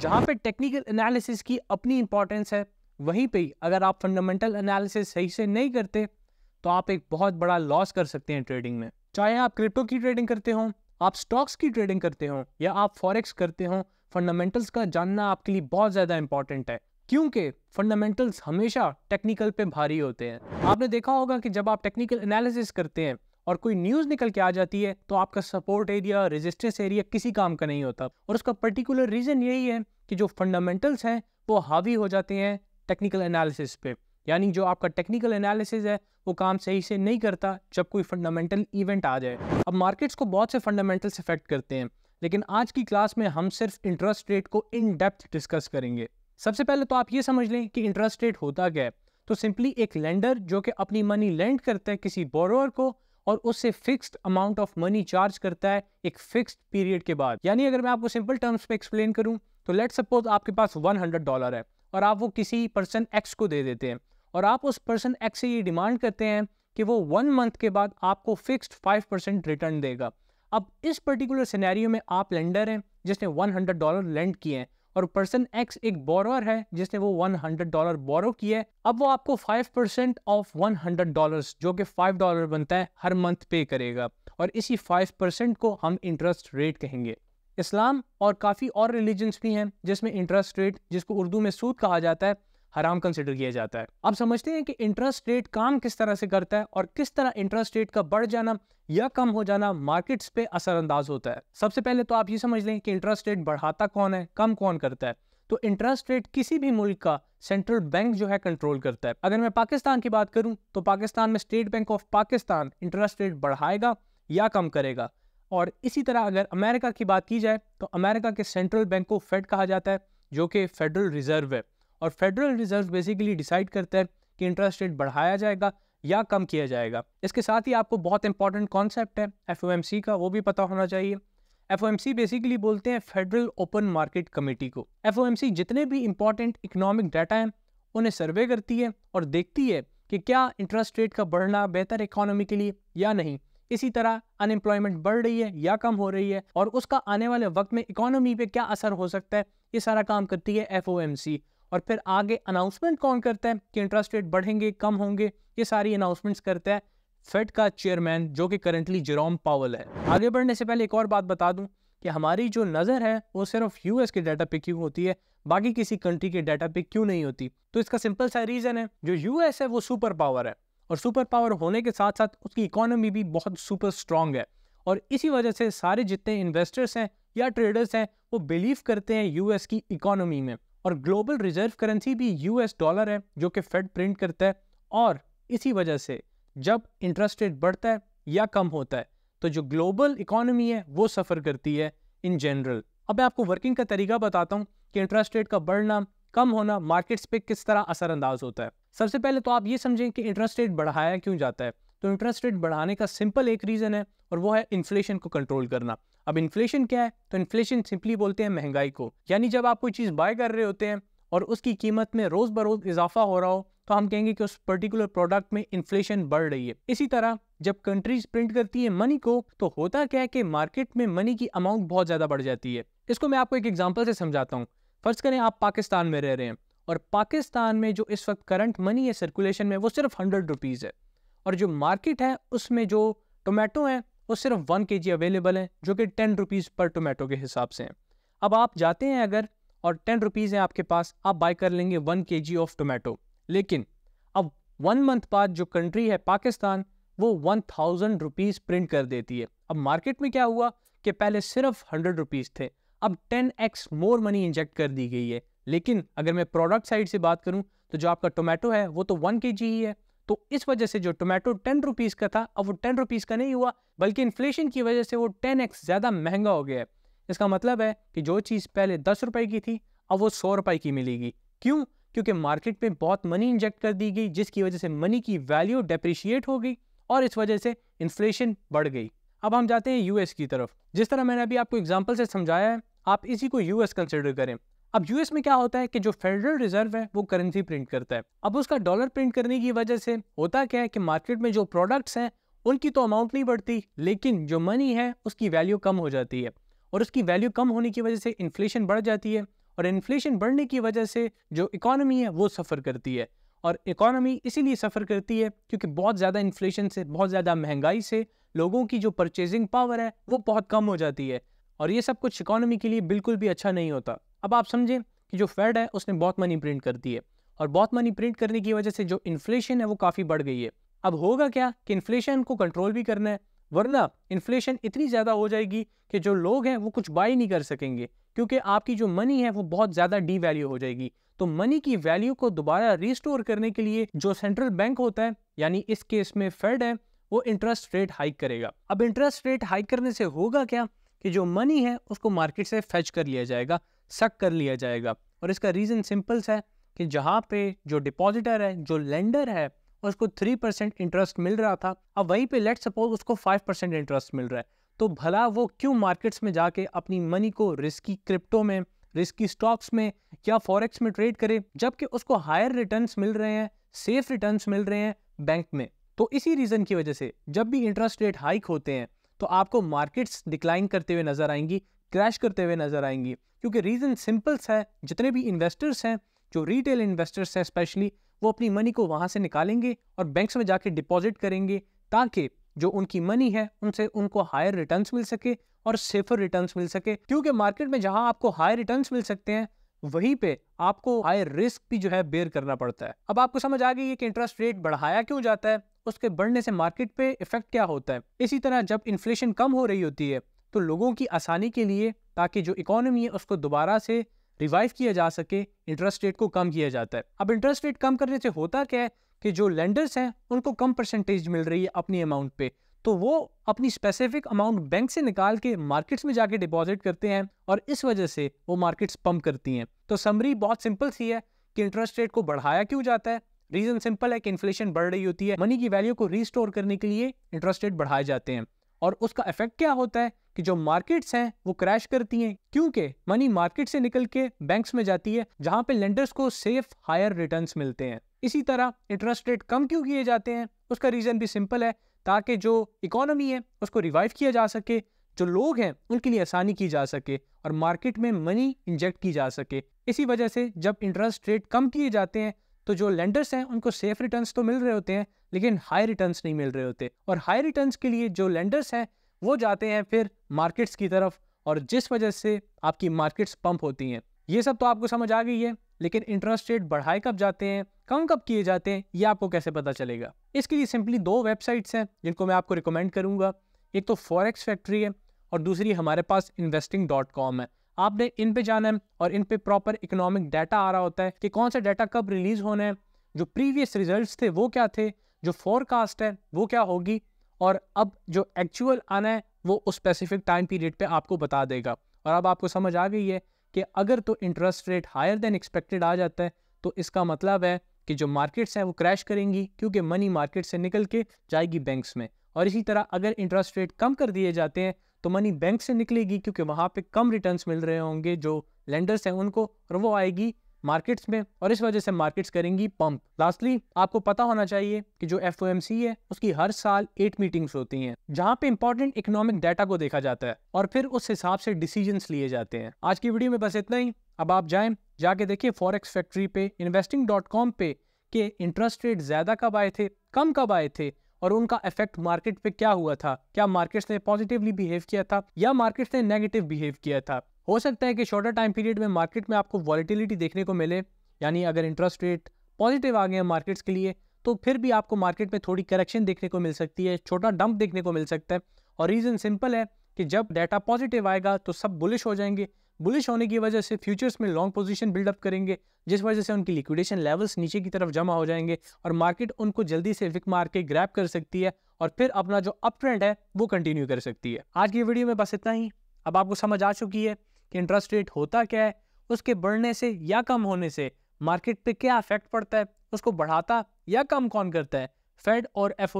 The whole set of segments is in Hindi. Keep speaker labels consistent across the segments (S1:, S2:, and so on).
S1: जहाँ पे टेक्निकल एनालिसिस की अपनी इंपॉर्टेंस है वहीं पे ही अगर आप फंडामेंटल एनालिसिस सही से नहीं करते तो आप एक बहुत बड़ा लॉस कर सकते हैं ट्रेडिंग में चाहे आप क्रिप्टो की ट्रेडिंग करते हो आप स्टॉक्स की ट्रेडिंग करते हो या आप फॉरेक्स करते हो फंडामेंटल्स का जानना आपके लिए बहुत ज़्यादा इंपॉर्टेंट है क्योंकि फंडामेंटल्स हमेशा टेक्निकल पे भारी होते हैं आपने देखा होगा कि जब आप टेक्निकल एनालिसिस करते हैं और कोई न्यूज़ निकल के आ जाती है तो आपका सपोर्ट एरिया रेजिस्टेंस एरिया किसी काम का नहीं होता और उसका पर्टिकुलर रीज़न यही है कि जो फंडामेंटल्स हैं वो हावी हो जाते हैं टेक्निकल एनालिसिस पे यानी जो आपका टेक्निकल एनालिसिस है वो काम सही से नहीं करता जब कोई फंडामेंटल इवेंट आ जाए अब मार्केट्स को बहुत से फंडामेंटल्स इफेक्ट करते हैं लेकिन आज की क्लास में हम सिर्फ इंटरेस्ट रेट को इन डेप्थ डिस्कस करेंगे सबसे पहले तो आप ये समझ लें कि इंटरेस्ट रेट होता क्या है तो सिंपली एक लेंडर जो कि अपनी मनी लेंड करता है किसी बोरोअर को और उससे fixed amount of money charge करता है एक फिक्स्ड पीरियड के बाद यानी अगर मैं आपको सिंपल टर्म्स पे एक्सप्लेन करूं तो लेट सपोज आपके पास 100 डॉलर है और आप वो किसी पर्सन एक्स को दे देते हैं और आप उस पर्सन एक्स से ये डिमांड करते हैं कि वो वन मंथ के बाद आपको फिक्स्ड फाइव परसेंट रिटर्न देगा अब इस पर्टिकुलर सिनेरियो में आप लेंडर हैं जिसने हंड्रेड डॉलर लेंड किए हैं और पर्सन एक्स एक बोरोर है जिसने वो वन हंड्रेड डॉलर बोरो है अब वो आपको five percent of one hundred dollar जो कि फाइव डॉलर बनता है हर मंथ पे करेगा और इसी फाइव परसेंट को हम इंटरेस्ट रेट कहेंगे इस्लाम और काफ़ी और रिलीजन्स भी हैं जिसमें इंटरेस्ट रेट जिसको उर्दू में सूद कहा जाता है हराम कंसिडर किया जाता है आप समझते हैं कि इंटरेस्ट रेट काम किस तरह से करता है और किस तरह इंटरेस्ट रेट का बढ़ जाना या कम हो जाना मार्केट्स पे असरअंदाज होता है सबसे पहले तो आप ये समझ लें कि इंटरेस्ट रेट बढ़ाता कौन है कम कौन करता है तो इंटरेस्ट रेट किसी भी मुल्क का सेंट्रल बैंक जो है कंट्रोल करता है अगर मैं पाकिस्तान की बात करूं तो पाकिस्तान में State Bank of Pakistan interest rate बढ़ाएगा या कम करेगा और इसी तरह अगर अमेरिका की बात की जाए तो अमेरिका के सेंट्रल बैंक को फेड कहा जाता है जो कि फेडरल रिजर्व है और फेडरल रिजर्व बेसिकली डिसाइड करता है कि इंटरेस्ट रेट बढ़ाया जाएगा या कम किया जाएगा इसके साथ ही आपको बहुत इंपॉर्टेंट कॉन्सेप्ट है एफ का वो भी पता होना चाहिए एफ बेसिकली बोलते हैं फेडरल ओपन मार्केट कमेटी को एफ जितने भी इंपॉर्टेंट इकोनॉमिक डाटा हैं उन्हें सर्वे करती है और देखती है कि क्या इंटरेस्ट रेट का बढ़ना बेहतर इकोनॉमी के लिए या नहीं इसी तरह अनएम्प्लॉयमेंट बढ़ रही है या कम हो रही है और उसका आने वाले वक्त में इकोनॉमी पे क्या असर हो सकता है ये सारा काम करती है एफ और फिर आगे अनाउंसमेंट कौन करता है कि इंटरेस्ट रेट बढ़ेंगे कम होंगे ये सारी अनाउंसमेंट्स करता है फेड का चेयरमैन जो कि करंटली जेरोम पावल है आगे बढ़ने से पहले एक और बात बता दूं कि हमारी जो नज़र है वो सिर्फ यूएस के डाटा पे क्यों होती है बाकी किसी कंट्री के डाटा पे क्यों नहीं होती तो इसका सिंपल सा रीज़न है जो यूएस है वो सुपर पावर है और सुपर पावर होने के साथ साथ उसकी इकोनॉमी भी बहुत सुपर स्ट्रांग है और इसी वजह से सारे जितने इन्वेस्टर्स हैं या ट्रेडर्स हैं वो बिलीव करते हैं यूएस की इकोनॉमी में और ग्लोबल रिजर्व करेंसी भी यूएस डॉलर है जो कि फेड प्रिंट करता है और इसी वजह से जब इंटरेस्ट रेट बढ़ता है या कम होता है तो जो ग्लोबल इकोनॉमी है वो सफ़र करती है इन जनरल अब मैं आपको वर्किंग का तरीका बताता हूँ कि इंटरेस्ट रेट का बढ़ना कम होना मार्केट्स पे किस तरह असरअंदाज होता है सबसे पहले तो आप ये समझें कि इंटरेस्ट रेट बढ़ाया क्यों जाता है तो इंटरेस्ट रेट बढ़ाने का सिंपल एक रीज़न है और वो है इन्फ्लेशन को कंट्रोल करना अब इन्फ्लेशन क्या है तो इन्फ्लेशन सिंपली बोलते हैं महंगाई को यानी जब आप कोई चीज़ बाय कर रहे होते हैं और उसकी कीमत में रोज़ बरोज़ इजाफा हो रहा हो तो हम कहेंगे कि उस पर्टिकुलर प्रोडक्ट में इन्फ्लेशन बढ़ रही है इसी तरह जब कंट्रीज प्रिंट करती है मनी को तो होता क्या है कि मार्केट में मनी की अमाउंट बहुत ज़्यादा बढ़ जाती है इसको मैं आपको एक एग्जाम्पल से समझाता हूँ फ़र्ज़ करें आप पाकिस्तान में रह रहे हैं और पाकिस्तान में जो इस वक्त करंट मनी है सर्कुलेशन में वो सिर्फ हंड्रेड रुपीज़ है और जो मार्केट है उसमें जो टोमेटो हैं वो सिर्फ वन के जी अवेलेबल हैं जो कि टेन रुपीज़ पर टोमेटो के हिसाब से हैं अब आप जाते हैं अगर और टेन रुपीज़ हैं आपके पास आप बाय कर लेंगे वन के जी ऑफ टोमेटो लेकिन अब वन मंथ बाद जो कंट्री है पाकिस्तान वो वन थाउजेंड रुपीज़ प्रिंट कर देती है अब मार्केट में क्या हुआ कि पहले सिर्फ हंड्रेड रुपीज़ थे अब ten X more money inject कर दी गई है लेकिन अगर मैं प्रोडक्ट साइड से बात करूं तो जो आपका टोमेटो है वो तो वन के ही है तो इस वजह से जो टोमेटो टेन रुपीज का था अब वो टेन रुपीज का नहीं हुआ बल्कि इन्फ्लेशन की वजह से वो टेन एक्स ज्यादा महंगा हो गया है इसका मतलब है कि जो चीज़ पहले दस रुपए की थी अब वो सौ रुपए की मिलेगी क्यों क्योंकि मार्केट में बहुत मनी इंजेक्ट कर दी गई जिसकी वजह से मनी की वैल्यू डेप्रिशिएट हो गई और इस वजह से इन्फ्लेशन बढ़ गई अब हम जाते हैं यूएस की तरफ जिस तरह मैंने अभी आपको एग्जाम्पल से समझाया है आप इसी को यूएस कंसिडर करें अब यूएस में क्या होता है कि जो फेडरल रिजर्व है वो करेंसी प्रिंट करता है अब उसका डॉलर प्रिंट करने की वजह से होता क्या है कि मार्केट में जो प्रोडक्ट्स हैं उनकी तो अमाउंट नहीं बढ़ती लेकिन जो मनी है उसकी वैल्यू कम हो जाती है और उसकी वैल्यू कम होने की वजह से इन्फ्लेशन बढ़ जाती है और इन्फ्लेशन बढ़ने की वजह से जो इकोनॉमी है वो सफ़र करती है और इकोनॉमी इसीलिए सफ़र करती है क्योंकि बहुत ज़्यादा इन्फ्लेशन से बहुत ज़्यादा महंगाई से लोगों की जो परचेजिंग पावर है वो बहुत कम हो जाती है और ये सब कुछ इकोनॉमी के लिए बिल्कुल भी अच्छा नहीं होता अब आप समझें कि जो फेड है उसने बहुत मनी प्रिंट कर दी है और बहुत मनी प्रिंट करने की वजह से जो इन्फ्लेशन है वो काफ़ी बढ़ गई है अब होगा क्या कि इन्फ्लेशन को कंट्रोल भी करना है वरना इन्फ्लेशन इतनी ज़्यादा हो जाएगी कि जो लोग हैं वो कुछ बाई नहीं कर सकेंगे क्योंकि आपकी जो मनी है वो बहुत ज़्यादा डी वैल्यू हो जाएगी तो मनी की वैल्यू को दोबारा रिस्टोर करने के लिए जो सेंट्रल बैंक होता है यानी इस केस में फेड है वो इंटरेस्ट रेट हाइक करेगा अब इंटरेस्ट रेट हाइक करने से होगा क्या कि जो मनी है उसको मार्केट से फेच कर लिया जाएगा सक कर लिया जाएगा और इसका रीज़न सिंपल सा है कि जहाँ पे जो डिपॉजिटर है जो लेंडर है उसको थ्री परसेंट इंटरेस्ट मिल रहा था अब वहीं पे लेट सपोज उसको फाइव परसेंट इंटरेस्ट मिल रहा है तो भला वो क्यों मार्केट्स में जाके अपनी मनी को रिस्की क्रिप्टो में रिस्की स्टॉक्स में या फॉरेक्स में ट्रेड करे जबकि उसको हायर रिटर्न्स मिल रहे हैं सेफ रिटर्न्स मिल रहे हैं बैंक में तो इसी रीज़न की वजह से जब भी इंटरेस्ट रेट हाइक होते हैं तो आपको मार्केट्स डिक्लाइन करते हुए नज़र आएंगी क्रैश करते हुए नज़र आएंगी क्योंकि रीज़न सिंपल्स है जितने भी इन्वेस्टर्स हैं जो रिटेल इन्वेस्टर्स हैं स्पेशली वो अपनी मनी को वहाँ से निकालेंगे और बैंक्स में जाके डिपॉजिट करेंगे ताकि जो उनकी मनी है उनसे उनको हायर रिटर्न्स मिल सके और सेफर रिटर्न्स मिल सके क्योंकि मार्केट में जहाँ आपको हायर रिटर्न्स मिल सकते हैं वहीं पे आपको हाई रिस्क भी जो है बेयर करना पड़ता है अब आपको समझ आ गई है कि इंटरेस्ट रेट बढ़ाया क्यों जाता है उसके बढ़ने से मार्केट पे इफेक्ट क्या होता है इसी तरह जब इन्फ्लेशन कम हो रही होती है तो लोगों की आसानी के लिए ताकि जो इकोनॉमी है उसको दोबारा से रिवाइव किया जा सके इंटरेस्ट रेट को कम किया जाता है अब इंटरेस्ट रेट कम करने से होता क्या है कि जो लेंडर्स हैं उनको कम परसेंटेज मिल रही है अपनी अमाउंट पे तो वो अपनी स्पेसिफिक अमाउंट बैंक से निकाल के मार्केट्स में जाके डिपॉजिट करते हैं और इस वजह से वो मार्केट्स पंप करती हैं तो समरी बहुत सिंपल सी है कि इंटरेस्ट रेट को बढ़ाया क्यों जाता है रीजन सिंपल है कि इन्फ्लेशन बढ़ रही होती है मनी की वैल्यू को रिस्टोर करने के लिए इंटरेस्ट रेट बढ़ाए जाते हैं और उसका इफेक्ट क्या होता है कि जो मार्केट्स हैं वो क्रैश करती हैं क्योंकि मनी मार्केट से निकल के बैंक्स में जाती है जहां पे लेंडर्स को सेफ हायर रिटर्न्स मिलते हैं इसी तरह इंटरेस्ट रेट कम क्यों किए जाते हैं उसका रीज़न भी सिंपल है ताकि जो इकोनॉमी है उसको रिवाइव किया जा सके जो लोग हैं उनके लिए आसानी की जा सके और मार्केट में मनी इंजेक्ट की जा सके इसी वजह से जब इंटरेस्ट रेट कम किए जाते हैं तो जो लेंडर्स हैं उनको सेफ रिटर्न्स तो मिल रहे होते हैं लेकिन हाई रिटर्न्स नहीं मिल रहे होते और हाई रिटर्न्स के लिए जो लेंडर्स हैं वो जाते हैं फिर मार्केट्स की तरफ और जिस वजह से आपकी मार्केट्स पंप होती हैं ये सब तो आपको समझ आ गई है लेकिन इंटरेस्ट रेट बढ़ाए कब जाते हैं कम कब किए जाते हैं ये आपको कैसे पता चलेगा इसके लिए सिंपली दो वेबसाइट्स हैं जिनको मैं आपको रिकमेंड करूँगा एक तो फॉरेक्स फैक्ट्री है और दूसरी हमारे पास इन्वेस्टिंग डॉट कॉम है आपने इन पे जाना है और इन पे प्रॉपर इकोनॉमिक डाटा आ रहा होता है कि कौन सा डाटा कब रिलीज होना है जो प्रीवियस रिजल्ट थे वो क्या थे जो फोरकास्ट है वो क्या होगी और अब जो एक्चुअल आना है वो उस स्पेसिफिक टाइम पीरियड पे आपको बता देगा और अब आपको समझ आ गई है कि अगर तो interest rate higher than expected आ जाता है तो इसका मतलब है कि जो मार्केट्स हैं वो क्रैश करेंगी क्योंकि मनी मार्केट से निकल के जाएगी बैंक्स में और इसी तरह अगर इंटरेस्ट रेट कम कर दिए जाते हैं तो मनी बैंक से निकलेगी क्योंकि वहाँ पर कम रिटर्न मिल रहे होंगे जो लेंडर्स हैं उनको और वो आएगी मार्केट्स में और इस वजह से मार्केट्स करेंगी पंप लास्टली आपको पता होना चाहिए कि जो एफ है उसकी हर साल एट मीटिंग्स होती हैं जहां पे इंपॉर्टेंट इकोनॉमिक डाटा को देखा जाता है और फिर उस हिसाब से डिसीजंस लिए जाते हैं आज की वीडियो में बस इतना ही अब आप जाए जाके देखिए फॉरेक्स फैक्ट्री पे इन्वेस्टिंग डॉट कॉम पे के इंटरेस्ट रेट ज्यादा कब आए थे कम कब आए थे और उनका इफेक्ट मार्केट पे क्या हुआ था क्या मार्केट्स ने पॉजिटिवली बिहेव किया था या मार्केट्स ने नेगेटिव बिहेव किया था हो सकता है कि शॉर्टर टाइम पीरियड में मार्केट में आपको वॉलीटिलिटी देखने को मिले यानी अगर इंटरेस्ट रेट पॉजिटिव आ गए हैं मार्केट्स के लिए तो फिर भी आपको मार्केट में थोड़ी करेक्शन देखने को मिल सकती है छोटा डंप देखने को मिल सकता है और रीज़न सिंपल है कि जब डाटा पॉजिटिव आएगा तो सब बुलिश हो जाएंगे बुलिश होने की वजह से फ्यूचर्स में लॉन्ग पोजीशन बिल्डअप करेंगे जिस वजह से उनकी लिक्विडेशन लेवल्स नीचे की तरफ जमा हो जाएंगे और मार्केट उनको जल्दी से विक मार के ग्रैप कर सकती है और फिर अपना जो अप ट्रेंड है वो कंटिन्यू कर सकती है आज की वीडियो में बस इतना ही अब आपको समझ आ चुकी है कि इंटरेस्ट रेट होता क्या है उसके बढ़ने से या कम होने से मार्केट पे क्या इफेक्ट पड़ता है उसको बढ़ाता या कम कौन करता है फेड और एफ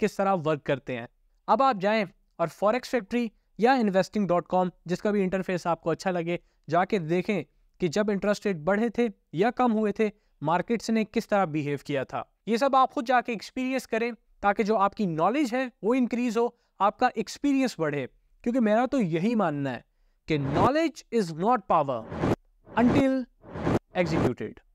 S1: किस तरह वर्क करते हैं अब आप जाएं और फॉरेक्स फैक्ट्री या इन्वेस्टिंग डॉट कॉम जिसका भी इंटरफेस आपको अच्छा लगे जाके देखें कि जब इंटरेस्ट रेट बढ़े थे या कम हुए थे मार्केट्स ने किस तरह बिहेव किया था ये सब आप खुद जाके एक्सपीरियंस करें ताकि जो आपकी नॉलेज है वो इंक्रीज हो आपका एक्सपीरियंस बढ़े क्योंकि मेरा तो यही मानना है कि knowledge is not power until executed.